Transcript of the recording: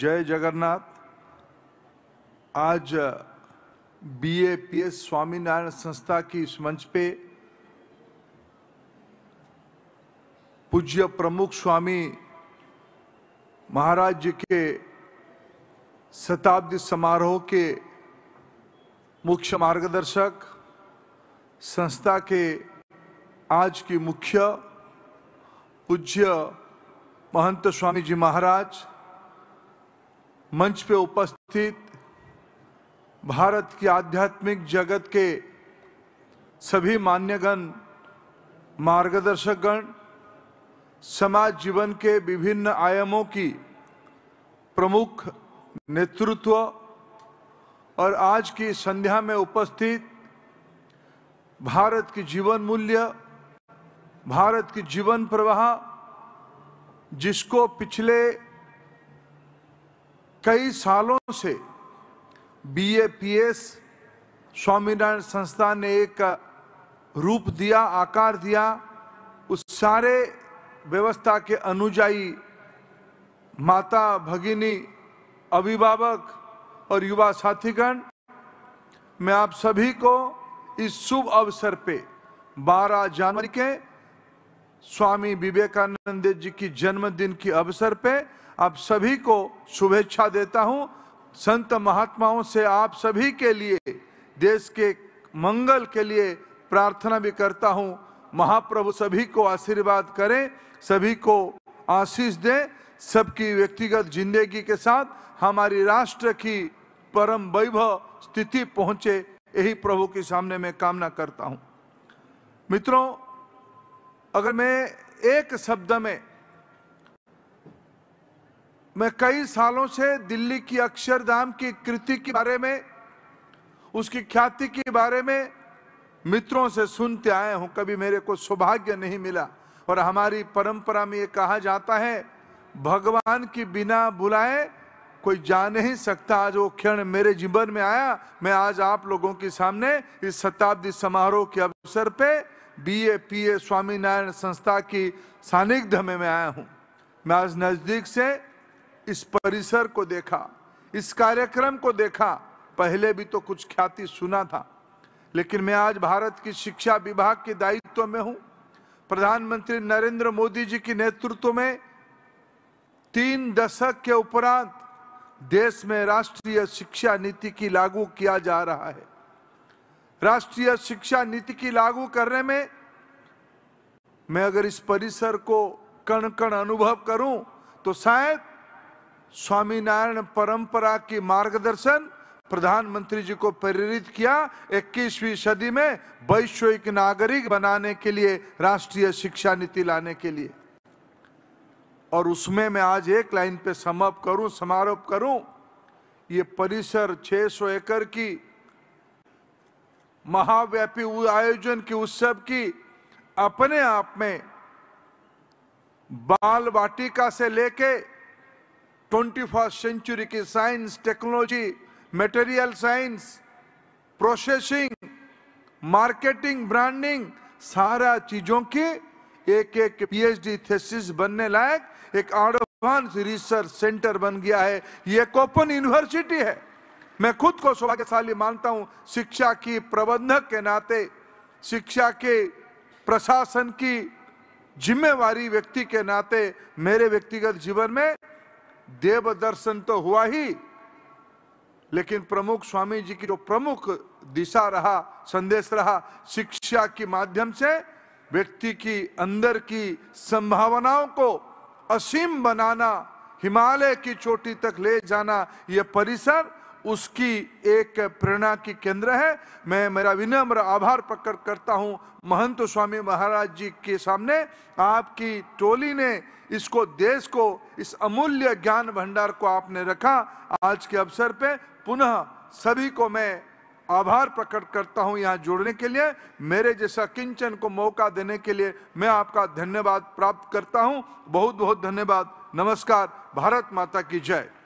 जय जगन्नाथ आज B A P S Swaminarayan संस्था की इस मंच पे पूज्य प्रमुख स्वामी महाराज जी के शताब्दी समारोह के मुख्य मार्गदर्शक संस्था के आज की मुख्य पूज्य महंत स्वामी जी महाराज मंच पे उपस्थित भारत की आध्यात्मिक जगत के सभी मान्यगण मार्गदर्शकगण समाज जीवन के विभिन्न आयामों की प्रमुख नेतृत्व और आज की संध्या में उपस्थित भारत की जीवन मूल्य भारत की जीवन प्रवाह जिसको पिछले कई सालों से बीएपीएस स्वामीनारायण संस्था ने एक रूप दिया आकार दिया उस सारे व्यवस्था के अनुजाई माता भगिनी अभिभावक और युवा साथीगण मैं आप सभी को इस शुभ अवसर पे 12 जनवरी के स्वामी विवेकानंद जी की जन्मदिन के अवसर पे आप सभी को शुभेच्छा देता हूं संत महात्माओं से आप सभी के लिए देश के मंगल के लिए प्रार्थना भी करता हूं महाप्रभु सभी को आशीर्वाद करें सभी को आशीष दें सबकी व्यक्तिगत जिंदगी के साथ हमारी राष्ट्र की परम वैभव स्थिति पहुंचे यही प्रभु के सामने मैं कामना करता हूं मित्रों अगर मैं एक शब्द में मैं कई सालों से दिल्ली की अक्षरधाम की कृति के बारे में उसकी ख्याति के बारे में मित्रों से सुनते आए हूं कभी मेरे को सौभाग्य नहीं मिला और हमारी परंपरा में ये कहा जाता है भगवान की बिना बुलाए कोई जा नहीं सकता आज वो क्षण मेरे जीवन में आया मैं आज आप लोगों के सामने इस शताब्दी समारोह के अवसर पे बीए पीए स्वामीनारायण संस्था की सानिध्य में मैं आया हूं मैं आज नजदीक से इस परिसर को देखा इस कार्यक्रम को देखा पहले भी तो कुछ ख्याति सुना था लेकिन मैं आज भारत की शिक्षा विभाग के दायित्व में हूं प्रधानमंत्री नरेंद्र मोदी जी के नेतृत्व में तीन दशक के उपरांत देश में राष्ट्रीय शिक्षा नीति की लागू किया जा रहा है राष्ट्रीय शिक्षा नीति की लागू करने में मैं अगर इस परिसर को कण कण अनुभव करूं तो शायद स्वामीनारायण परंपरा की मार्गदर्शन प्रधानमंत्री जी को प्रेरित किया 21वीं सदी में वैश्विक नागरिक बनाने के लिए राष्ट्रीय शिक्षा नीति लाने के लिए और उसमें मैं आज एक लाइन पे समाप्त करूं समारोप करूं ये परिसर 600 एकड़ की महाव्यापी आयोजन की उत्सव की अपने आप में बाल वाटिका से लेके ट्वेंटी फर्स्ट सेंचुरी की science technology material science processing marketing branding सारा चीजों की एक एक पीएचडी थेसिस बनने लायक एक एडवांस रिसर्च सेंटर बन गया है ये एक ओपन यूनिवर्सिटी है मैं खुद को सौभाग्यशाली मानता हूं शिक्षा की प्रबंधक के नाते शिक्षा के प्रशासन की जिम्मेवारी व्यक्ति के नाते मेरे व्यक्तिगत जीवन में देव दर्शन तो हुआ ही लेकिन प्रमुख स्वामी जी की जो प्रमुख दिशा रहा संदेश रहा शिक्षा के माध्यम से व्यक्ति की अंदर की संभावनाओं को असीम बनाना हिमालय की चोटी तक ले जाना यह परिसर उसकी एक प्रेरणा की केंद्र है मैं मेरा विनम्र आभार प्रकट करता हूँ महंत स्वामी महाराज जी के सामने आपकी टोली ने इसको देश को इस अमूल्य ज्ञान भंडार को आपने रखा आज के अवसर पे पुनः सभी को मैं आभार प्रकट करता हूं यहां जुड़ने के लिए मेरे जैसा किंचन को मौका देने के लिए मैं आपका धन्यवाद प्राप्त करता हूँ बहुत बहुत धन्यवाद नमस्कार भारत माता की जय